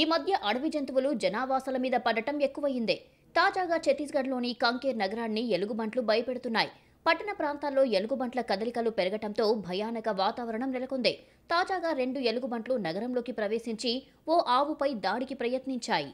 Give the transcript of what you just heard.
ఈ మధ్య అడవి జంతువులు జనావాసాల మీద పడటం ఎక్కువయిందే తాజాగా ఛత్తీస్గఢ్లోని కంకేర్ నగరాన్ని ఎలుగుబంట్లు భయపెడుతున్నాయి పట్టణ ప్రాంతాల్లో ఎలుగుబంట్ల కదలికలు పెరగటంతో భయానక వాతావరణం నెలకొంది తాజాగా రెండు ఎలుగుబంట్లు నగరంలోకి ప్రవేశించి ఓ ఆవుపై దాడికి ప్రయత్నించాయి